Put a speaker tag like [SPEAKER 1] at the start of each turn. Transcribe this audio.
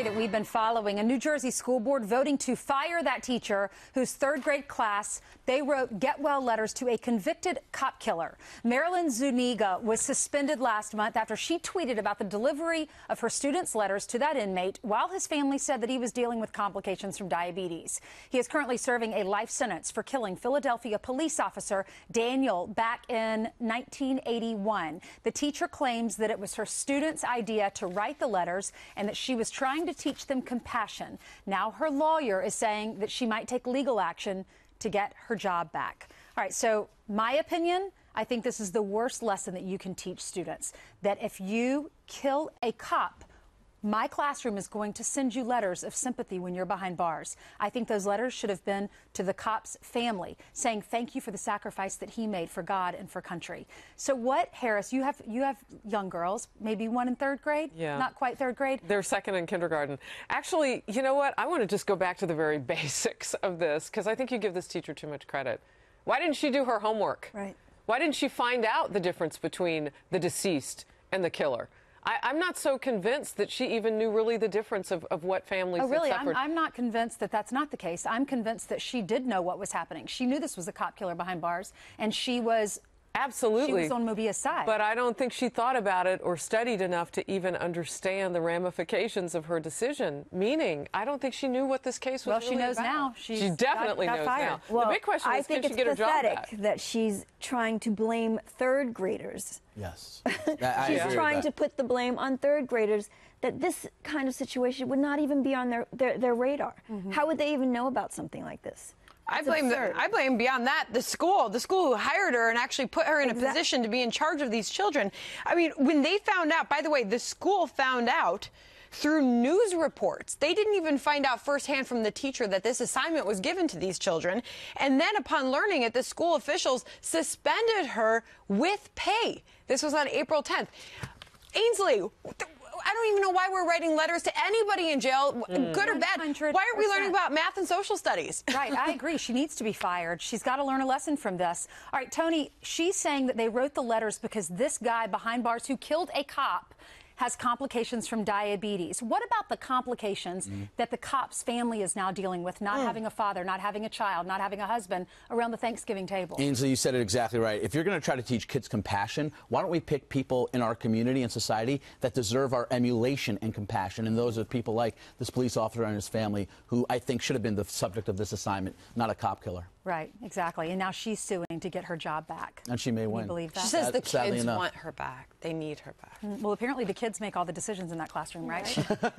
[SPEAKER 1] story that we've been following. A New Jersey school board voting to fire that teacher whose third grade class they wrote get well letters to a convicted cop killer. Marilyn Zuniga was suspended last month after she tweeted about the delivery of her students' letters to that inmate while his family said that he was dealing with complications from diabetes. He is currently serving a life sentence for killing Philadelphia police officer Daniel back in 1981. The teacher claims that it was her student's idea to write the letters and that she was trying to to teach them compassion. Now her lawyer is saying that she might take legal action to get her job back. All right, so my opinion, I think this is the worst lesson that you can teach students that if you kill a cop, my classroom is going to send you letters of sympathy when you're behind bars. I think those letters should have been to the cop's family, saying thank you for the sacrifice that he made for God and for country. So what, Harris? You have you have young girls, maybe one in third grade, yeah. not quite third grade.
[SPEAKER 2] They're second in kindergarten. Actually, you know what? I want to just go back to the very basics of this because I think you give this teacher too much credit. Why didn't she do her homework? Right. Why didn't she find out the difference between the deceased and the killer? I, am not so convinced that she even knew really the difference of, of what families oh, really? suffered. I'm, I'm
[SPEAKER 1] not convinced that that's not the case. I'm convinced that she did know what was happening. She knew this was a cop killer behind bars, and she was Absolutely. She was on Mobius' side. But
[SPEAKER 2] I don't think she thought about it or studied enough to even understand the ramifications of her decision. Meaning, I don't think she knew what this case was. Well, really she knows about. now. She's she definitely got, got knows fired. now. Well, the big question I is, think can she get her job back?
[SPEAKER 1] that she's trying to blame third graders.
[SPEAKER 2] Yes. she's trying to
[SPEAKER 1] put the blame on third graders that this kind of situation would not even be on their, their, their radar. Mm -hmm. How would they even know about something like this? I blame the, I
[SPEAKER 3] blame beyond that the school, the school who hired her and actually put her in exactly. a position to be in charge of these children. I mean, when they found out, by the way, the school found out through news reports. They didn't even find out firsthand from the teacher that this assignment was given to these children. And then upon learning it, the school officials suspended her with pay. This was on April 10th. Ainsley, don't even know why we're writing letters to anybody in jail, mm. good or bad. 100%. Why aren't we learning about math and social studies? Right, I agree. She needs to be
[SPEAKER 1] fired. She's got to learn a lesson from this. All right, Tony, she's saying that they wrote the letters because this guy behind bars who killed a cop has complications from diabetes. What about the complications mm. that the cop's family is now dealing with, not mm. having a father, not having a child, not having a husband around the Thanksgiving table? Ainsley, you said it exactly right. If you're going to try to teach kids compassion, why don't we pick people in our community and society that deserve our emulation and compassion? And those are people like this police officer and his family who I think should have been the subject of this assignment, not a cop killer. Right, exactly. And now she's suing to get her job back. And she may Can win. believe that? She says the kids want her back. They need her back. Mm, well, apparently the kids make all the decisions in that classroom, right?